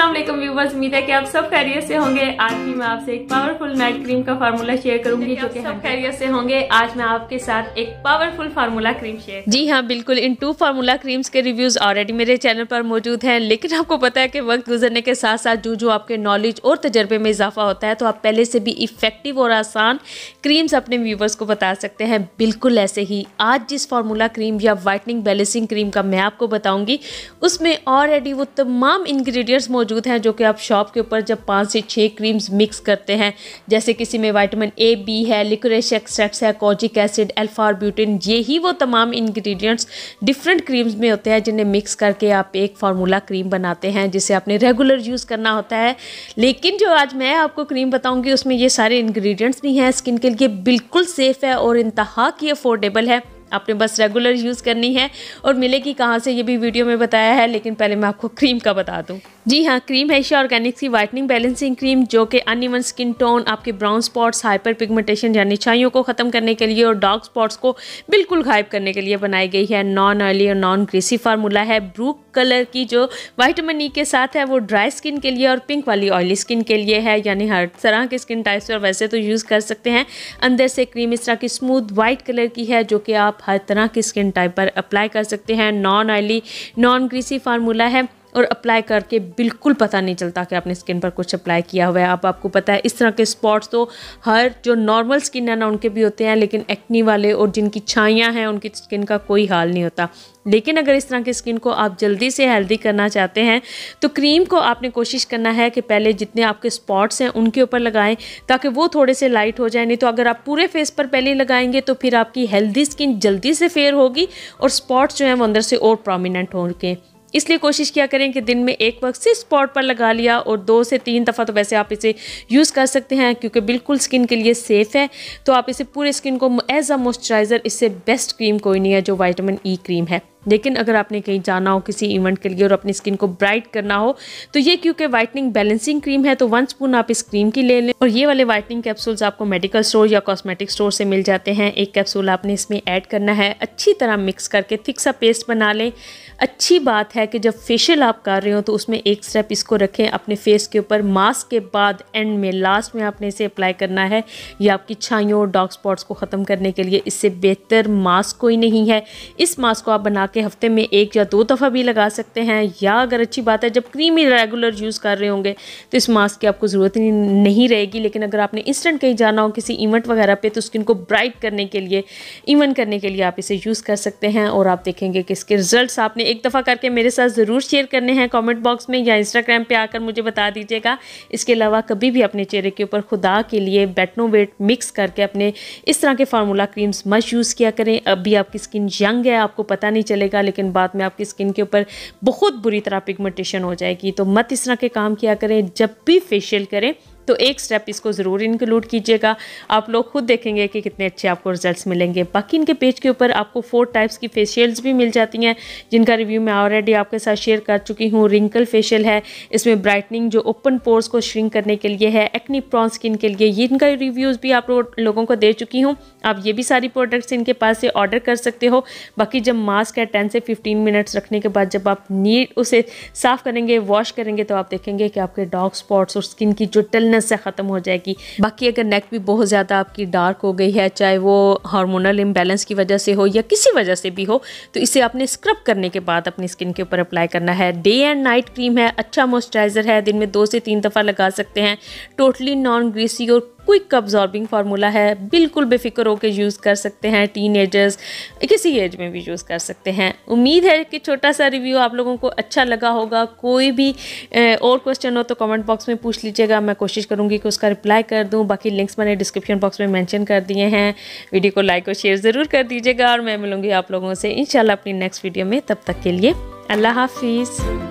Aslam viewers उम्मीद है कि आप सब खैरियत से होंगे आज भी मैं आपसे एक पावरफुल नाइट क्रीम का फार्मूला शेयर करूंगी जो कि सब खैरियत से होंगे आज मैं आपके साथ एक पावरफुल फार्मूला क्रीम शेयर जी हाँ बिल्कुल इन टू फार्मूला क्रीम्स के रिव्यूज ऑलरेडी मेरे चैनल पर मौजूद हैं लेकिन आपको पता है कि वक्त गुजरने के साथ साथ जो जो आपके नॉलेज और तजर्बे में इजाफा होता है तो आप पहले से भी इफेक्टिव और आसान क्रीम्स अपने व्यूवर्स को बता सकते हैं बिल्कुल ऐसे ही आज जिस फार्मूला क्रीम या वाइटनिंग बैलेंसिंग क्रीम का मैं आपको बताऊंगी उसमें ऑलरेडी वो तमाम इन्ग्रीडियंट्स मौजूद हैं जो कि आप शॉप के ऊपर जब पाँच से छः क्रीम्स मिक्स करते हैं जैसे किसी में वाइटमिन ए बी है लिक्रेश एक्सट्रैक्ट्स है कोजिक एसिड एल्फार ब्यूटिन ये ही वो तमाम इन्ग्रीडियंट्स डिफरेंट क्रीम्स में होते हैं जिन्हें मिक्स करके आप एक फार्मूला क्रीम बनाते हैं जिसे आपने रेगुलर यूज़ करना होता है लेकिन जो आज मैं आपको क्रीम बताऊँगी उसमें ये सारे इन्ग्रीडियंट्स भी हैं स्किन के लिए बिल्कुल सेफ़ है और इंतहा की अफोर्डेबल है आपने बस रेगुलर यूज़ करनी है और मिलेगी कहाँ से ये भी वीडियो में बताया है लेकिन पहले मैं आपको क्रीम का बता दूँ जी हाँ क्रीम है ईशा ऑर्गेनिक्स की वाइटनिंग बैलेंसिंग क्रीम जो कि अनइवन स्किन टोन आपके ब्राउन स्पॉट्स हाइपर पिगमेंटेशन यानी छाइयों को ख़त्म करने के लिए और डार्क स्पॉट्स को बिल्कुल गायब करने के लिए बनाई गई है नॉन ऑयली और नॉन ग्रेसी फार्मूला है ब्रू कलर की जो वाइटमन ई e के साथ है वो ड्राई स्किन के लिए और पिंक वाली ऑयली स्किन के लिए है यानी हर तरह के स्किन टाइप्स पर वैसे तो यूज़ कर सकते हैं अंदर से क्रीम इस तरह की स्मूथ वाइट कलर की है जो कि आप हर तरह की स्किन टाइप पर अप्लाई कर सकते हैं non oily non greasy formula है और अप्लाई करके बिल्कुल पता नहीं चलता कि आपने स्किन पर कुछ अप्लाई किया हुआ है आप आपको पता है इस तरह के स्पॉट्स तो हर जो नॉर्मल स्किन है ना उनके भी होते हैं लेकिन एक्नी वाले और जिनकी छाइयाँ हैं उनकी स्किन का कोई हाल नहीं होता लेकिन अगर इस तरह की स्किन को आप जल्दी से हेल्दी करना चाहते हैं तो क्रीम को आपने कोशिश करना है कि पहले जितने आपके स्पॉट्स हैं उनके ऊपर लगाएं ताकि वो थोड़े से लाइट हो जाए नहीं तो अगर आप पूरे फेस पर पहले लगाएंगे तो फिर आपकी हेल्दी स्किन जल्दी से फेयर होगी और स्पॉट्स जो हैं वो अंदर से और प्रोमिनेंट होंगे इसलिए कोशिश किया करें कि दिन में एक वक्त सिर्फ स्पॉट पर लगा लिया और दो से तीन दफ़ा तो वैसे आप इसे यूज़ कर सकते हैं क्योंकि बिल्कुल स्किन के लिए सेफ़ है तो आप इसे पूरे स्किन को एज अ मॉइस्चराइज़र इससे बेस्ट क्रीम कोई नहीं है जो वाइटामिन ई क्रीम है लेकिन अगर आपने कहीं जाना हो किसी इवेंट के लिए और अपनी स्किन को ब्राइट करना हो तो ये क्योंकि वाइटनिंग बैलेंसिंग क्रीम है तो वन स्पून आप इस क्रीम की ले लें और ये वाले वाइटनिंग कैप्सूल्स आपको मेडिकल स्टोर या कॉस्मेटिक स्टोर से मिल जाते हैं एक कैप्सूल आपने इसमें ऐड करना है अच्छी तरह मिक्स करके थिक सा पेस्ट बना लें अच्छी बात है कि जब फेशियल आप कर रहे हो तो उसमें एक स्टेप इसको रखें अपने फेस के ऊपर मास्क के बाद एंड में लास्ट में आपने इसे अप्लाई करना है ये आपकी छाइयों और डार्क स्पॉट्स को ख़त्म करने के लिए इससे बेहतर मास्क कोई नहीं है इस मास्क को आप बना के हफ्ते में एक या दो दफ़ा भी लगा सकते हैं या अगर अच्छी बात है जब क्रीम ही रेगुलर यूज़ कर रहे होंगे तो इस मास्क की आपको ज़रूरत नहीं रहेगी लेकिन अगर आपने इंस्टेंट कहीं जाना हो किसी इवेंट वगैरह पर तो स्किन को ब्राइट करने के लिए इवन करने के लिए आप इसे यूज़ कर सकते हैं और आप देखेंगे कि इसके रिजल्ट आपने एक दफ़ा करके मेरे साथ ज़रूर शेयर करने हैं कॉमेंट बॉक्स में या इंस्टाग्राम पर आकर मुझे बता दीजिएगा इसके अलावा कभी भी अपने चेहरे के ऊपर खुदा के लिए वेट मिक्स करके अपने इस तरह के फार्मूला क्रीम्स मत यूज़ किया करें अभी आपकी स्किन यंग है आपको पता नहीं चले चलेगा लेकिन बाद में आपकी स्किन के ऊपर बहुत बुरी तरह पिगमेंटेशन हो जाएगी तो मत इस तरह के काम किया करें जब भी फेशियल करें तो एक स्टेप इसको ज़रूर इंक्लूड कीजिएगा आप लोग खुद देखेंगे कि कितने अच्छे आपको रिजल्ट्स मिलेंगे बाकी इनके पेज के ऊपर आपको फोर टाइप्स की फेशियल्स भी मिल जाती हैं जिनका रिव्यू मैं ऑलरेडी आपके साथ शेयर कर चुकी हूँ रिंकल फेशियल है इसमें ब्राइटनिंग जो ओपन पोर्स को श्रिंक करने के लिए है एक्नी प्रॉन स्किन के लिए ये इनका रिव्यूज़ भी आप लोगों को दे चुकी हूँ आप ये भी सारी प्रोडक्ट्स इनके पास से ऑर्डर कर सकते हो बाकी जब मास्क है टेन से फिफ्टीन मिनट्स रखने के बाद जब आप नीट उसे साफ़ करेंगे वॉश करेंगे तो आप देखेंगे कि आपके डार्क स्पॉट्स और स्किन की जो टल थिननेस से ख़त्म हो जाएगी बाकी अगर नेक भी बहुत ज़्यादा आपकी डार्क हो गई है चाहे वो हार्मोनल इम्बेलेंस की वजह से हो या किसी वजह से भी हो तो इसे आपने स्क्रब करने के बाद अपनी स्किन के ऊपर अप्लाई करना है डे एंड नाइट क्रीम है अच्छा मॉइस्चराइज़र है दिन में दो से तीन दफ़ा लगा सकते हैं टोटली नॉन ग्रीसी और क्विक अब्जॉर्बिंग फार्मूला है बिल्कुल बेफिक्र होकर यूज़ कर सकते हैं टीन एजर्स किसी एज में भी यूज़ कर सकते हैं उम्मीद है कि छोटा सा रिव्यू आप लोगों को अच्छा लगा होगा कोई भी और क्वेश्चन हो तो कमेंट बॉक्स में पूछ लीजिएगा मैं कोशिश करूँगी कि उसका रिप्लाई कर दूँ बाकी लिंक्स मैंने डिस्क्रिप्शन बॉक्स में मैंशन कर दिए हैं वीडियो को लाइक और शेयर ज़रूर कर दीजिएगा और मैं मिलूँगी आप लोगों से इन अपनी नेक्स्ट वीडियो में तब तक के लिए अल्लाह हाफिज़